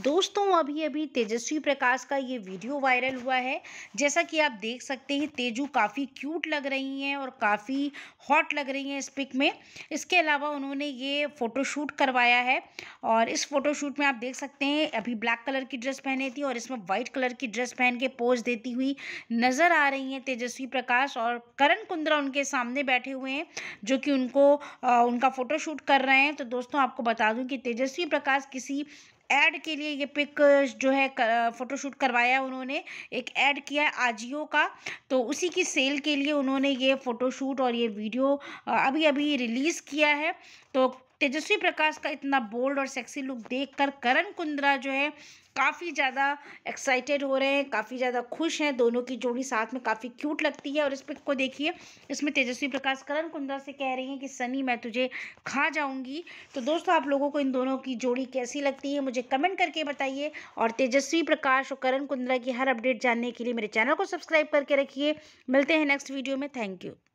दोस्तों अभी अभी तेजस्वी प्रकाश का ये वीडियो वायरल हुआ है जैसा कि आप देख सकते हैं तेजू काफ़ी क्यूट लग रही हैं और काफ़ी हॉट लग रही हैं इस पिक में इसके अलावा उन्होंने ये फ़ोटोशूट करवाया है और इस फ़ोटोशूट में आप देख सकते हैं अभी ब्लैक कलर की ड्रेस पहने थी और इसमें वाइट कलर की ड्रेस पहन के पोज देती हुई नज़र आ रही हैं तेजस्वी प्रकाश और करण कुंद्रा उनके सामने बैठे हुए हैं जो कि उनको आ, उनका फ़ोटोशूट कर रहे हैं तो दोस्तों आपको बता दूँ कि तेजस्वी प्रकाश किसी ऐड के लिए ये पिक जो है फ़ोटोशूट करवाया उन्होंने एक ऐड किया आजियो का तो उसी की सेल के लिए उन्होंने ये फ़ोटोशूट और ये वीडियो अभी अभी रिलीज़ किया है तो तेजस्वी प्रकाश का इतना बोल्ड और सेक्सी लुक देखकर करण कुंद्रा जो है काफ़ी ज़्यादा एक्साइटेड हो रहे हैं काफ़ी ज़्यादा खुश हैं दोनों की जोड़ी साथ में काफ़ी क्यूट लगती है और इस पिक को देखिए इसमें तेजस्वी प्रकाश करण कुंद्रा से कह रही हैं कि सनी मैं तुझे खा जाऊंगी तो दोस्तों आप लोगों को इन दोनों की जोड़ी कैसी लगती है मुझे कमेंट करके बताइए और तेजस्वी प्रकाश और करण कुंद्रा की हर अपडेट जानने के लिए मेरे चैनल को सब्सक्राइब करके रखिए मिलते हैं नेक्स्ट वीडियो में थैंक यू